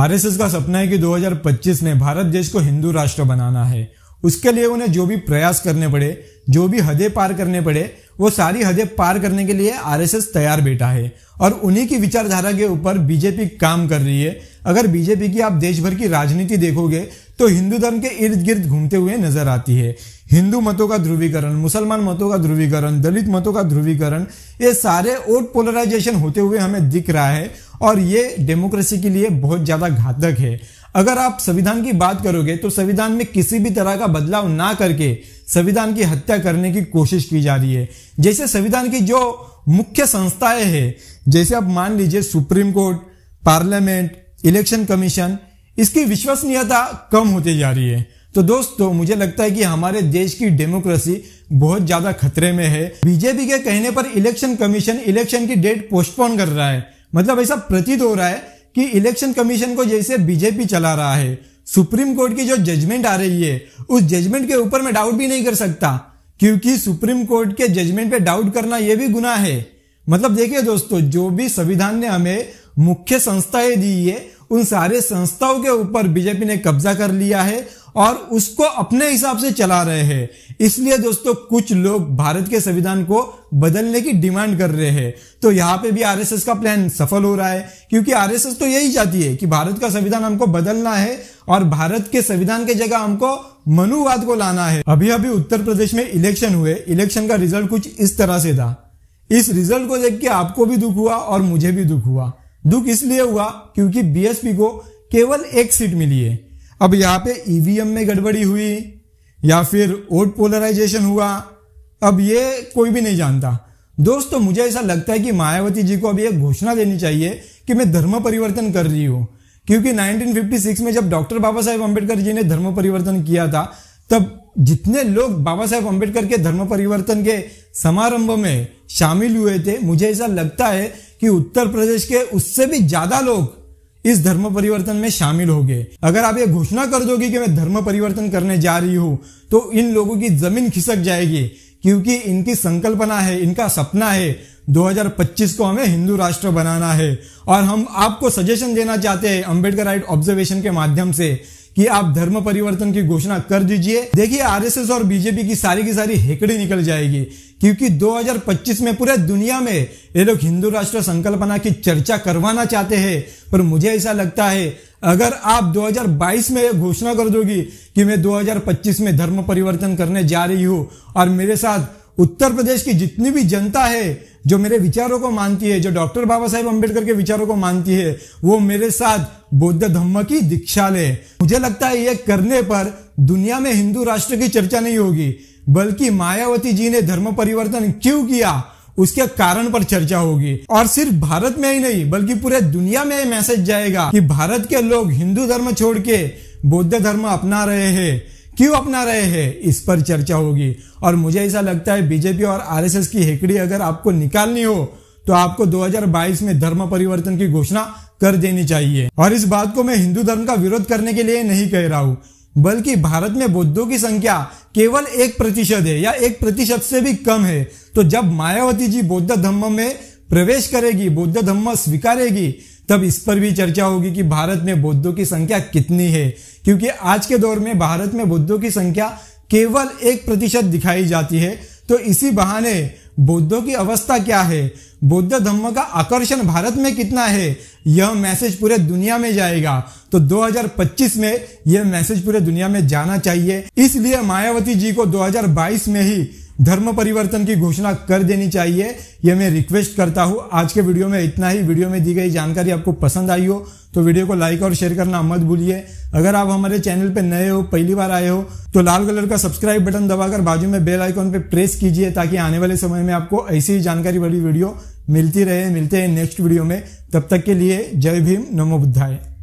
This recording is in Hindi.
आरएसएस का सपना है कि 2025 में भारत देश को हिंदू राष्ट्र बनाना है उसके लिए उन्हें जो भी प्रयास करने पड़े जो भी हदें पार करने पड़े वो सारी हदें पार करने के लिए आरएसएस तैयार बैठा है और उन्हीं की विचारधारा के ऊपर बीजेपी काम कर रही है अगर बीजेपी की आप देश भर की राजनीति देखोगे तो हिंदू धर्म के इर्द गिर्द घूमते हुए नजर आती है हिंदू मतों का ध्रुवीकरण मुसलमान मतों का ध्रुवीकरण दलित मतों का ध्रुवीकरण ये सारे वोट पोलराइजेशन होते हुए हमें दिख रहा है और ये डेमोक्रेसी के लिए बहुत ज्यादा घातक है अगर आप संविधान की बात करोगे तो संविधान में किसी भी तरह का बदलाव ना करके संविधान की हत्या करने की कोशिश की जा रही है जैसे संविधान की जो मुख्य संस्थाएं हैं जैसे आप मान लीजिए supreme court parliament election commission इसकी विश्वसनीयता कम होती जा रही है तो दोस्तों मुझे लगता है कि हमारे देश की डेमोक्रेसी बहुत ज्यादा खतरे में है बीजेपी के कहने पर इलेक्शन कमीशन इलेक्शन की डेट पोस्टपोन कर रहा है मतलब ऐसा प्रतीत हो रहा है कि इलेक्शन कमीशन को जैसे बीजेपी चला रहा है सुप्रीम कोर्ट की जो जजमेंट आ रही है उस जजमेंट के ऊपर मैं डाउट भी नहीं कर सकता क्योंकि सुप्रीम कोर्ट के जजमेंट पे डाउट करना यह भी गुना है मतलब देखिए दोस्तों जो भी संविधान ने हमें मुख्य संस्थाएं दी है उन सारे संस्थाओं के ऊपर बीजेपी ने कब्जा कर लिया है और उसको अपने हिसाब से चला रहे हैं इसलिए दोस्तों कुछ लोग भारत के संविधान को बदलने की डिमांड कर रहे हैं तो यहाँ पे भी आरएसएस का प्लान सफल हो रहा है क्योंकि आरएसएस तो यही चाहती है कि भारत का संविधान हमको बदलना है और भारत के संविधान के जगह हमको मनुवाद को लाना है अभी अभी उत्तर प्रदेश में इलेक्शन हुए इलेक्शन का रिजल्ट कुछ इस तरह से था इस रिजल्ट को देख के आपको भी दुख हुआ और मुझे भी दुख हुआ दुख इसलिए हुआ क्योंकि बीएसपी को केवल एक सीट मिली है अब यहाँ पे ईवीएम e में गड़बड़ी हुई या फिर वोट पोलराइजेशन हुआ अब ये कोई भी नहीं जानता दोस्तों मुझे ऐसा लगता है कि मायावती जी को अब यह घोषणा देनी चाहिए कि मैं धर्म परिवर्तन कर रही हूं क्योंकि 1956 में जब डॉक्टर बाबा साहेब अम्बेडकर जी ने धर्म परिवर्तन किया था तब जितने लोग बाबा साहेब अम्बेडकर के धर्म परिवर्तन के समारंभ में शामिल हुए थे मुझे ऐसा लगता है कि उत्तर प्रदेश के उससे भी ज्यादा लोग इस धर्म परिवर्तन में शामिल हो गए अगर आप ये घोषणा कर दोगे कि मैं धर्म परिवर्तन करने जा रही हूं तो इन लोगों की जमीन खिसक जाएगी क्योंकि इनकी संकल्पना है इनका सपना है 2025 को हमें हिंदू राष्ट्र बनाना है और हम आपको सजेशन देना चाहते हैं अंबेडकर राइट ऑब्जर्वेशन के माध्यम से कि आप धर्म परिवर्तन की घोषणा कर दीजिए देखिए आरएसएस और बीजेपी की सारी की सारी हेकड़ी निकल जाएगी क्योंकि 2025 में पूरे दुनिया में ये लोग हिंदू राष्ट्र संकल्पना की चर्चा करवाना चाहते हैं पर मुझे ऐसा लगता है अगर आप 2022 में घोषणा कर दोगी कि मैं 2025 में धर्म परिवर्तन करने जा रही हूं और मेरे साथ उत्तर प्रदेश की जितनी भी जनता है जो मेरे विचारों को मानती है जो डॉक्टर बाबा साहेब अम्बेडकर के विचारों को मानती है वो मेरे साथ बौद्ध धम्म की दीक्षा ले मुझे लगता है ये करने पर दुनिया में हिंदू राष्ट्र की चर्चा नहीं होगी बल्कि मायावती जी ने धर्म परिवर्तन क्यों किया उसके कारण पर चर्चा होगी और सिर्फ भारत में ही नहीं बल्कि पूरे दुनिया में मैसेज जाएगा कि भारत के लोग हिंदू धर्म छोड़ के बौद्ध धर्म अपना रहे हैं क्यों अपना रहे हैं इस पर चर्चा होगी और मुझे ऐसा लगता है बीजेपी और आरएसएस की हेकड़ी अगर आपको निकालनी हो तो आपको 2022 में धर्म परिवर्तन की घोषणा कर देनी चाहिए और इस बात को मैं हिंदू धर्म का विरोध करने के लिए नहीं कह रहा हूँ बल्कि भारत में बौद्धों की संख्या केवल एक प्रतिशत है या एक प्रतिशत से भी कम है तो जब मायावती जी बौद्ध धर्म में प्रवेश करेगी बौद्ध धर्म स्वीकारेगी तब इस पर भी चर्चा होगी कि भारत में बौद्धों की संख्या कितनी है क्योंकि आज के दौर में भारत में बुद्धों की संख्या केवल एक प्रतिशत दिखाई जाती है तो इसी बहाने बुद्धों की अवस्था क्या है बुद्ध धर्म का आकर्षण भारत में कितना है यह मैसेज पूरे दुनिया में जाएगा तो 2025 में यह मैसेज पूरे दुनिया में जाना चाहिए इसलिए मायावती जी को 2022 में ही धर्म परिवर्तन की घोषणा कर देनी चाहिए यह मैं रिक्वेस्ट करता हूं आज के वीडियो में इतना ही वीडियो में दी गई जानकारी आपको पसंद आई हो तो वीडियो को लाइक और शेयर करना मत भूलिए अगर आप हमारे चैनल पर नए हो पहली बार आए हो तो लाल कलर का सब्सक्राइब बटन दबाकर बाजू में बेल आइकॉन पर प्रेस कीजिए ताकि आने वाले समय में आपको ऐसी ही जानकारी वाली वीडियो मिलती रहे मिलते हैं नेक्स्ट वीडियो में तब तक के लिए जय भीम नमो बुद्धाए